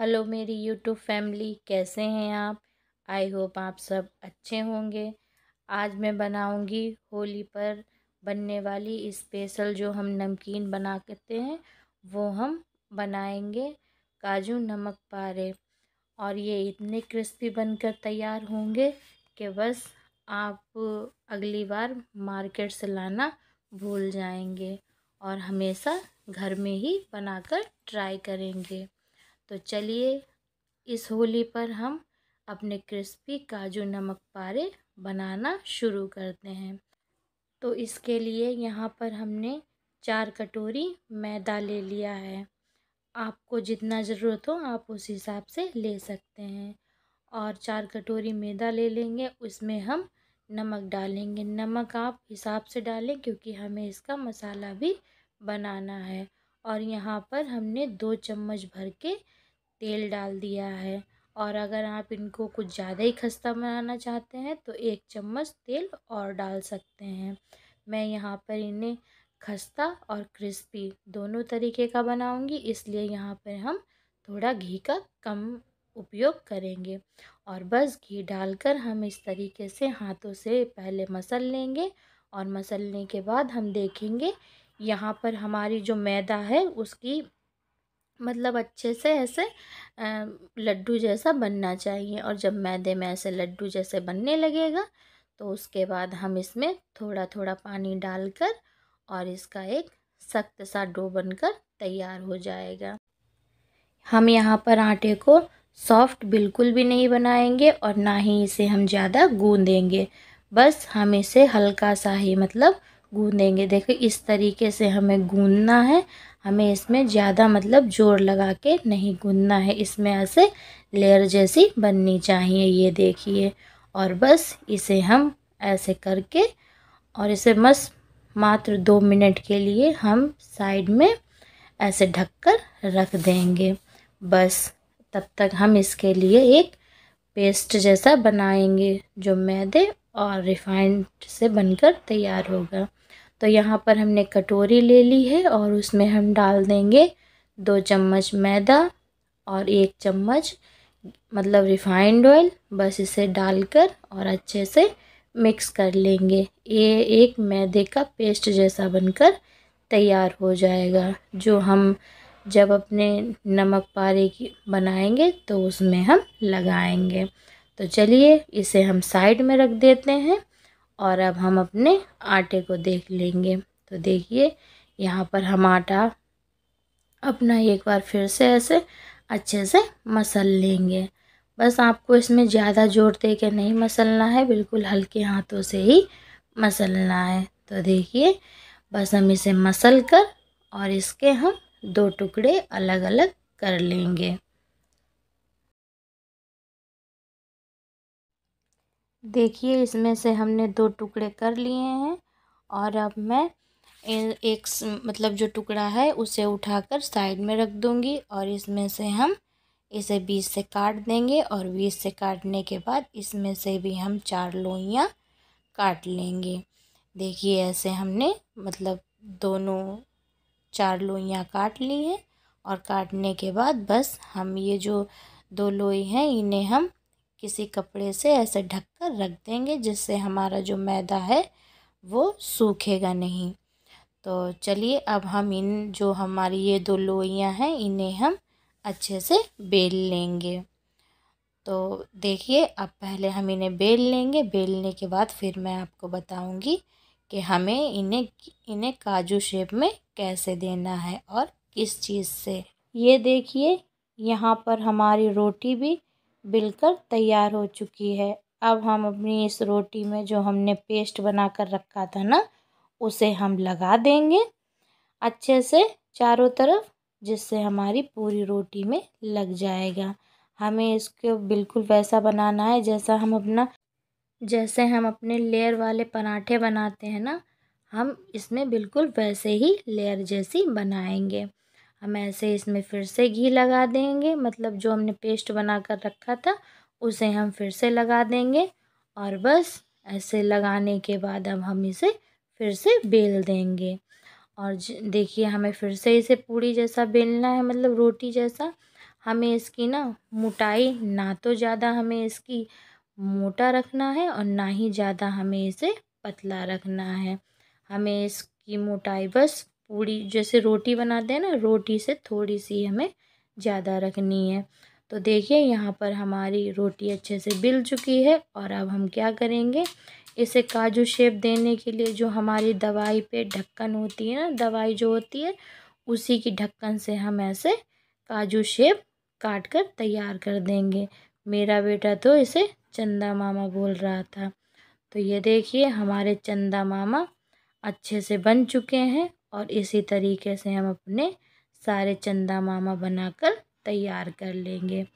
hello मेरी YouTube family कैसे हैं आप आई होप आप सब अच्छे होंगे आज मैं बनाऊंगी होली पर बनने वाली स्पेशल जो हम नमकीन बना करते हैं वो हम बनाएंगे काजू नमक पारे और ये इतने क्रिस्पी बनकर तैयार होंगे कि बस आप अगली बार मार्केट से लाना भूल जाएंगे और हमेशा घर में ही बनाकर ट्राई करेंगे तो चलिए इस होली पर हम अपने क्रिस्पी काजू नमक पारे बनाना शुरू करते हैं तो इसके लिए यहाँ पर हमने चार कटोरी मैदा ले लिया है आपको जितना ज़रूरत हो आप उस हिसाब से ले सकते हैं और चार कटोरी मैदा ले लेंगे उसमें हम नमक डालेंगे नमक आप हिसाब से डालें क्योंकि हमें इसका मसाला भी बनाना है और यहाँ पर हमने दो चम्मच भर के तेल डाल दिया है और अगर आप इनको कुछ ज़्यादा ही खस्ता बनाना चाहते हैं तो एक चम्मच तेल और डाल सकते हैं मैं यहाँ पर इन्हें खस्ता और क्रिस्पी दोनों तरीके का बनाऊंगी इसलिए यहाँ पर हम थोड़ा घी का कम उपयोग करेंगे और बस घी डालकर हम इस तरीके से हाथों से पहले मसल लेंगे और मसलने के बाद हम देखेंगे यहाँ पर हमारी जो मैदा है उसकी मतलब अच्छे से ऐसे लड्डू जैसा बनना चाहिए और जब मैदे में ऐसे लड्डू जैसे बनने लगेगा तो उसके बाद हम इसमें थोड़ा थोड़ा पानी डालकर और इसका एक सख्त सा डो बनकर तैयार हो जाएगा हम यहाँ पर आटे को सॉफ्ट बिल्कुल भी नहीं बनाएंगे और ना ही इसे हम ज़्यादा गूंदेंगे बस हम इसे हल्का सा ही मतलब गूंदेंगे देखो इस तरीके से हमें गूंदना है हमें इसमें ज़्यादा मतलब जोर लगा के नहीं गूंदना है इसमें ऐसे लेयर जैसी बननी चाहिए ये देखिए और बस इसे हम ऐसे करके और इसे बस मात्र दो मिनट के लिए हम साइड में ऐसे ढककर रख देंगे बस तब तक हम इसके लिए एक पेस्ट जैसा बनाएंगे जो मैदे और रिफाइंड से बनकर तैयार होगा तो यहाँ पर हमने कटोरी ले ली है और उसमें हम डाल देंगे दो चम्मच मैदा और एक चम्मच मतलब रिफाइंड ऑयल बस इसे डालकर और अच्छे से मिक्स कर लेंगे ये एक मैदे का पेस्ट जैसा बनकर तैयार हो जाएगा जो हम जब अपने नमक पारे की बनाएंगे तो उसमें हम लगाएंगे तो चलिए इसे हम साइड में रख देते हैं और अब हम अपने आटे को देख लेंगे तो देखिए यहाँ पर हम आटा अपना एक बार फिर से ऐसे अच्छे से मसल लेंगे बस आपको इसमें ज़्यादा जोर दे के नहीं मसलना है बिल्कुल हल्के हाथों से ही मसलना है तो देखिए बस हम इसे मसल कर और इसके हम दो टुकड़े अलग अलग कर लेंगे देखिए इसमें से हमने दो टुकड़े कर लिए हैं और अब मैं एक मतलब जो टुकड़ा है उसे उठाकर साइड में रख दूँगी और इसमें से हम इसे बीच से काट देंगे और बीच से काटने के बाद इसमें से भी हम चार लोइयाँ काट लेंगे देखिए ऐसे हमने मतलब दोनों चार लोइयाँ काट ली हैं और काटने के बाद बस हम ये जो दो लोई हैं इन्हें हम किसी कपड़े से ऐसे ढक कर रख देंगे जिससे हमारा जो मैदा है वो सूखेगा नहीं तो चलिए अब हम इन जो हमारी ये दो लोइयाँ हैं इन्हें हम अच्छे से बेल लेंगे तो देखिए अब पहले हम इन्हें बेल लेंगे बेलने के बाद फिर मैं आपको बताऊंगी कि हमें इन्हें इन्हें काजू शेप में कैसे देना है और किस चीज़ से ये देखिए यहाँ पर हमारी रोटी भी बिलकर तैयार हो चुकी है अब हम अपनी इस रोटी में जो हमने पेस्ट बना कर रखा था ना उसे हम लगा देंगे अच्छे से चारों तरफ जिससे हमारी पूरी रोटी में लग जाएगा हमें इसको बिल्कुल वैसा बनाना है जैसा हम अपना जैसे हम अपने लेयर वाले पराठे बनाते हैं ना हम इसमें बिल्कुल वैसे ही लेयर जैसी बनाएंगे हम ऐसे इसमें फिर से घी लगा देंगे मतलब जो हमने पेस्ट बना कर रखा था उसे हम फिर से लगा देंगे और बस ऐसे लगाने के बाद अब हम इसे फिर से बेल देंगे और देखिए हमें फिर से इसे पूड़ी जैसा बेलना है मतलब रोटी जैसा हमें इसकी ना मोटाई ना तो ज़्यादा हमें इसकी मोटा रखना है और ना ही ज़्यादा हमें इसे पतला रखना है हमें इसकी मोटाई बस पूड़ी जैसे रोटी बनाते हैं ना रोटी से थोड़ी सी हमें ज़्यादा रखनी है तो देखिए यहाँ पर हमारी रोटी अच्छे से बिल चुकी है और अब हम क्या करेंगे इसे काजू शेप देने के लिए जो हमारी दवाई पे ढक्कन होती है ना दवाई जो होती है उसी की ढक्कन से हम ऐसे काजू शेप काट कर तैयार कर देंगे मेरा बेटा तो इसे चंदा मामा बोल रहा था तो ये देखिए हमारे चंदा मामा अच्छे से बन चुके हैं और इसी तरीके से हम अपने सारे चंदा मामा बनाकर तैयार कर लेंगे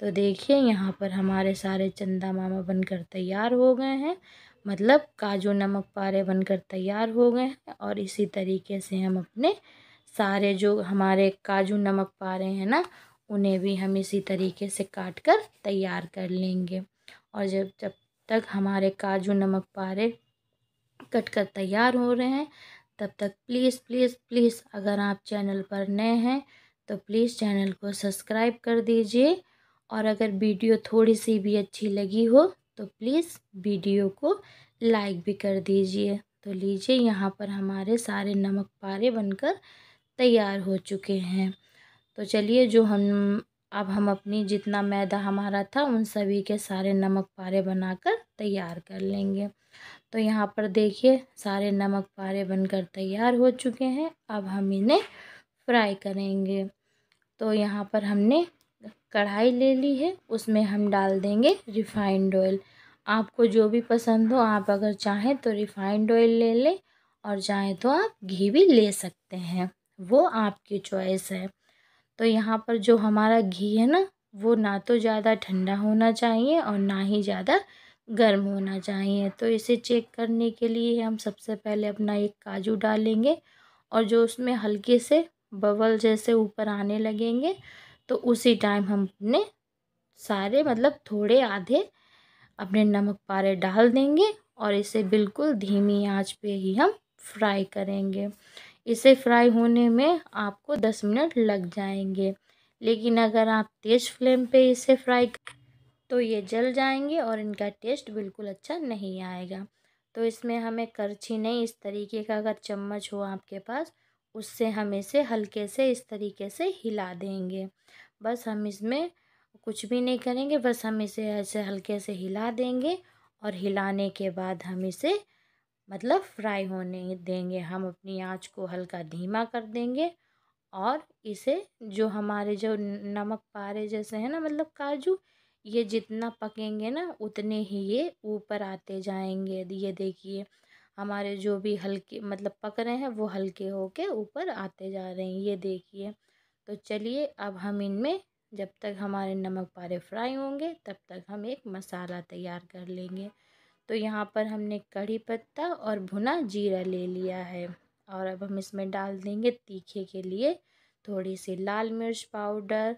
तो देखिए यहाँ पर हमारे सारे चंदा मामा बनकर तैयार हो गए हैं मतलब काजू नमक पारे बनकर तैयार हो गए हैं और इसी तरीके से हम अपने सारे जो हमारे काजू नमक पारे हैं ना उन्हें भी हम इसी तरीके से काट कर तैयार कर लेंगे और जब जब तक हमारे काजू नमक पारे कट कर तैयार हो रहे हैं तब तक प्लीज़ प्लीज़ प्लीज़ अगर आप चैनल पर नए हैं तो प्लीज़ चैनल को सब्सक्राइब कर दीजिए और अगर वीडियो थोड़ी सी भी अच्छी लगी हो तो प्लीज़ वीडियो को लाइक भी कर दीजिए तो लीजिए यहाँ पर हमारे सारे नमक पारे बनकर तैयार हो चुके हैं तो चलिए जो हम अब हम अपनी जितना मैदा हमारा था उन सभी के सारे नमक पारे बनाकर तैयार कर लेंगे तो यहाँ पर देखिए सारे नमक पारे बनकर तैयार हो चुके हैं अब हम इन्हें फ्राई करेंगे तो यहाँ पर हमने कढ़ाई ले ली है उसमें हम डाल देंगे रिफ़ाइंड ऑयल आपको जो भी पसंद हो आप अगर चाहें तो रिफ़ाइंड ऑयल ले लें और चाहें तो आप घी भी ले सकते हैं वो आपकी चॉइस है तो यहाँ पर जो हमारा घी है ना वो ना तो ज़्यादा ठंडा होना चाहिए और ना ही ज़्यादा गर्म होना चाहिए तो इसे चेक करने के लिए हम सबसे पहले अपना एक काजू डालेंगे और जो उसमें हल्के से बबल जैसे ऊपर आने लगेंगे तो उसी टाइम हम अपने सारे मतलब थोड़े आधे अपने नमक पारे डाल देंगे और इसे बिल्कुल धीमी आंच पे ही हम फ्राई करेंगे इसे फ्राई होने में आपको दस मिनट लग जाएंगे लेकिन अगर आप तेज़ फ्लेम पे इसे फ्राई तो ये जल जाएंगे और इनका टेस्ट बिल्कुल अच्छा नहीं आएगा तो इसमें हमें करछी नहीं इस तरीके का अगर चम्मच हो आपके पास उससे हम इसे हल्के से इस तरीके से हिला देंगे बस हम इसमें कुछ भी नहीं करेंगे बस हम इसे ऐसे हल्के से हिला देंगे और हिलाने के बाद हम इसे मतलब फ्राई होने देंगे हम अपनी आँच को हल्का धीमा कर देंगे और इसे जो हमारे जो नमक पारे जैसे है ना मतलब काजू ये जितना पकेंगे ना उतने ही ये ऊपर आते जाएंगे ये देखिए हमारे जो भी हल्के मतलब पक रहे हैं वो हल्के होके ऊपर आते जा रहे हैं ये देखिए तो चलिए अब हम इनमें जब तक हमारे नमक पारे फ्राई होंगे तब तक हम एक मसाला तैयार कर लेंगे तो यहाँ पर हमने कड़ी पत्ता और भुना जीरा ले लिया है और अब हम इसमें डाल देंगे तीखे के लिए थोड़ी सी लाल मिर्च पाउडर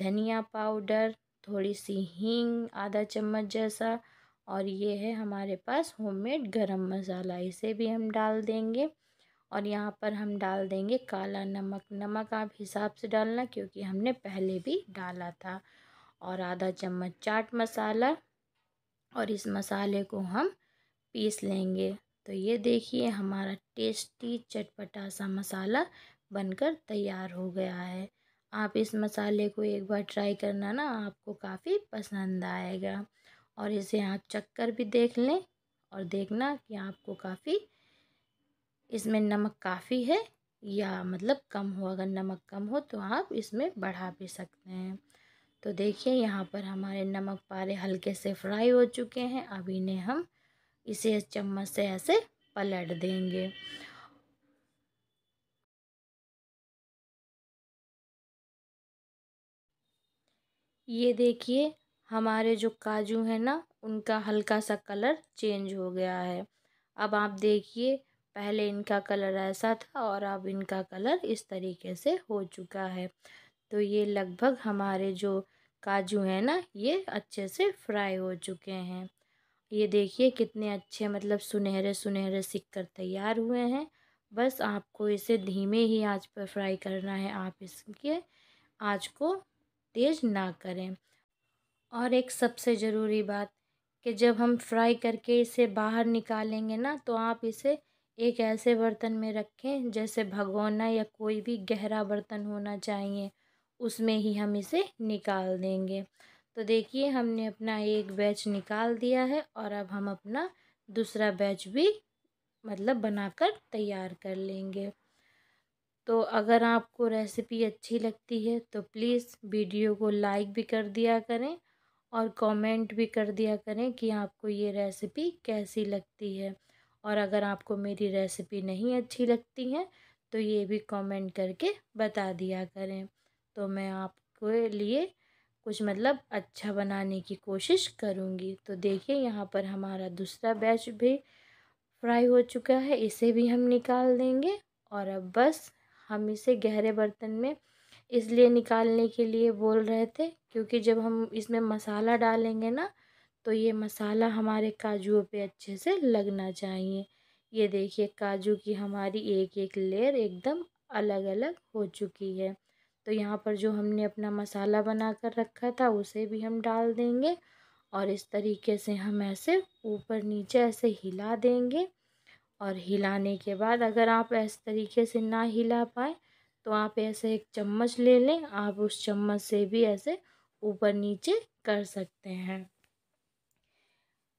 धनिया पाउडर थोड़ी सी हींग आधा चम्मच जैसा और ये है हमारे पास होममेड गरम मसाला इसे भी हम डाल देंगे और यहाँ पर हम डाल देंगे काला नमक नमक आप हिसाब से डालना क्योंकि हमने पहले भी डाला था और आधा चम्मच चाट मसाला और इस मसाले को हम पीस लेंगे तो ये देखिए हमारा टेस्टी चटपटा सा मसाला बनकर तैयार हो गया है आप इस मसाले को एक बार ट्राई करना ना आपको काफ़ी पसंद आएगा और इसे आप चक्कर भी देख लें और देखना कि आपको काफ़ी इसमें नमक काफ़ी है या मतलब कम हो अगर नमक कम हो तो आप इसमें बढ़ा भी सकते हैं तो देखिए यहाँ पर हमारे नमक पारे हल्के से फ्राई हो चुके हैं अब इन्हें हम इसे चम्मच से ऐसे पलट देंगे ये देखिए हमारे जो काजू है ना उनका हल्का सा कलर चेंज हो गया है अब आप देखिए पहले इनका कलर ऐसा था और अब इनका कलर इस तरीके से हो चुका है तो ये लगभग हमारे जो काजू है ना ये अच्छे से फ्राई हो चुके हैं ये देखिए कितने अच्छे मतलब सुनहरे सुनहरे सिक्कर तैयार हुए हैं बस आपको इसे धीमे ही आँच पर फ्राई करना है आप इसके आँच को तेज़ ना करें और एक सबसे ज़रूरी बात कि जब हम फ्राई करके इसे बाहर निकालेंगे ना तो आप इसे एक ऐसे बर्तन में रखें जैसे भगोना या कोई भी गहरा बर्तन होना चाहिए उसमें ही हम इसे निकाल देंगे तो देखिए हमने अपना एक बैच निकाल दिया है और अब हम अपना दूसरा बैच भी मतलब बनाकर तैयार कर लेंगे तो अगर आपको रेसिपी अच्छी लगती है तो प्लीज़ वीडियो को लाइक भी कर दिया करें और कमेंट भी कर दिया करें कि आपको ये रेसिपी कैसी लगती है और अगर आपको मेरी रेसिपी नहीं अच्छी लगती है तो ये भी कमेंट करके बता दिया करें तो मैं आपके लिए कुछ मतलब अच्छा बनाने की कोशिश करूँगी तो देखिए यहाँ पर हमारा दूसरा बैच भी फ्राई हो चुका है इसे भी हम निकाल देंगे और अब बस हम इसे गहरे बर्तन में इसलिए निकालने के लिए बोल रहे थे क्योंकि जब हम इसमें मसाला डालेंगे ना तो ये मसाला हमारे काजुओं पे अच्छे से लगना चाहिए ये देखिए काजू की हमारी एक एक लेयर एकदम अलग अलग हो चुकी है तो यहाँ पर जो हमने अपना मसाला बना कर रखा था उसे भी हम डाल देंगे और इस तरीके से हम ऐसे ऊपर नीचे ऐसे हिला देंगे और हिलाने के बाद अगर आप ऐसे तरीके से ना हिला पाए तो आप ऐसे एक चम्मच ले लें आप उस चम्मच से भी ऐसे ऊपर नीचे कर सकते हैं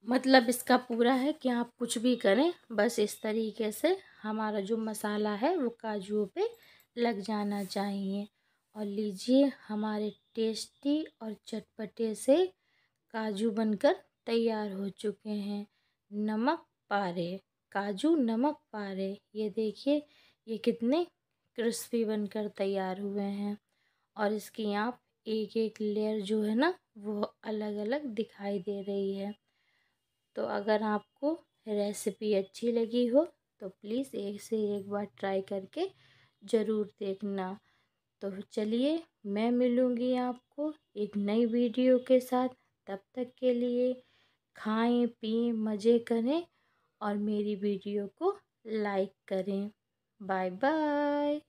मतलब इसका पूरा है कि आप कुछ भी करें बस इस तरीके से हमारा जो मसाला है वो काजुओं पे लग जाना चाहिए और लीजिए हमारे टेस्टी और चटपटे से काजू बनकर तैयार हो चुके हैं नमक पारे काजू नमक पा रहे ये देखिए ये कितने क्रिस्पी बनकर तैयार हुए हैं और इसकी आप एक एक लेयर जो है ना वो अलग अलग दिखाई दे रही है तो अगर आपको रेसिपी अच्छी लगी हो तो प्लीज़ एक से एक बार ट्राई करके ज़रूर देखना तो चलिए मैं मिलूँगी आपको एक नई वीडियो के साथ तब तक के लिए खाएं पिए मज़े करें और मेरी वीडियो को लाइक करें बाय बाय